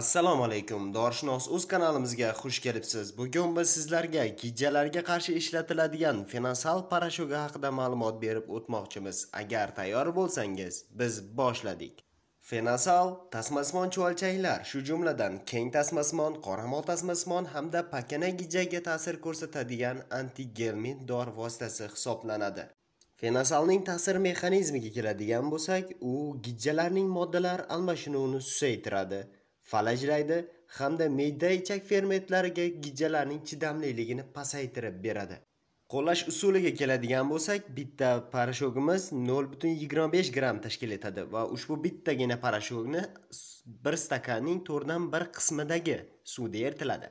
assalomu alaykum dorishunos o'z kanalimizga xush kelibsiz bugun biz sizlarga gijjalarga qarshi ishlatiladigan finansal parashyuga haqida ma'lumot berib o'tmoqchimiz agar tayyor bo'lsangiz biz boshladik Fenasal, tasmasmon chuvalchanglar, shu jumladan keng tasmasmon, qoramol tasmasmon hamda pakana gijjaga ta'sir ko'rsatadigan antigelmin dori vositasi hisoblanadi. Fenasalning ta'sir mexanizmiga keladigan bo'lsak, u gijjalarning moddalar almashinuvini susaytiradi. falajlaydi hamda me'da ichak fermentlariga gijjalarning chidamliligini pasaytirib beradi qo'llash usuliga keladigan bo'lsak bitta parashokimiz nol butun yigirma besh gramm tashkil etadi va ushbu bittagina parashokni bir stakanning to'rtdan bir qismidagi suvda eritiladi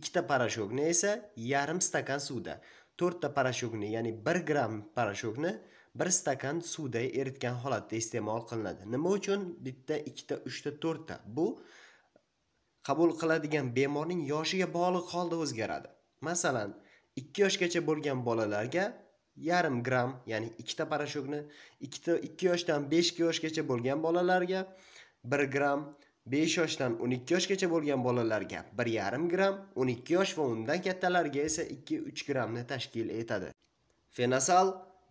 ikkita parashokni esa yarim stakan suvda to'rtta parashokni ya'ni bir gramm parashokni bir stakan suvda eritgan holatda iste'mol qilinadi nima uchun bitta ikkita uchta to'rtta bu qabul qiladigan bemorning yoshiga bog'liq holda o'zgaradi masalan ikki yoshgacha bo'lgan bolalarga yarim gram ya'ni ikkita parashokni ikkita ikki yoshdan besh yoshgacha bo'lgan bolalarga bir gram besh yoshdan o'n ikki yoshgacha bo'lgan bolalarga bir yarim gram o'n ikki yosh va undan kattalarga esa ikki uch grammni tashkil etadi fenasal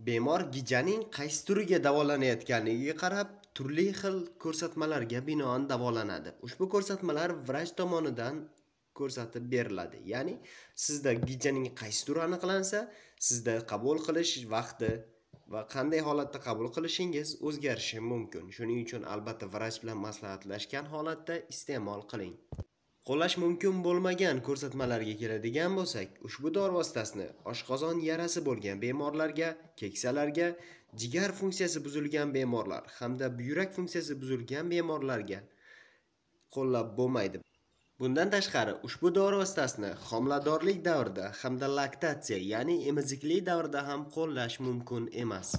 bemor gijaning qaysi turiga davolanayotganligiga qarab turli xil ko'rsatmalarga binoan davolanadi ushbu ko'rsatmalar vrach tomonidan ko'rsatib beriladi ya'ni sizda gijaning qaysi turi aniqlansa sizda qabul qilish vaqti va qanday holatda qabul qilishingiz o'zgarishi mumkin shuning uchun albatta vrach bilan maslahatlashgan holatda iste'mol qiling qo'llash mumkin bo'lmagan ko'rsatmalarga keladigan bo'lsak ushbu dori vositasini oshqozon yarasi bo'lgan bemorlarga keksalarga jigar funksiyasi buzilgan bemorlar hamda buyrak funksiyasi buzilgan bemorlarga qo'llab bo'lmaydi bundan tashqari ushbu dori vositasini homiladorlik davrida hamda laktatsiya ya'ni emizikli davrida ham qo'llash mumkin emas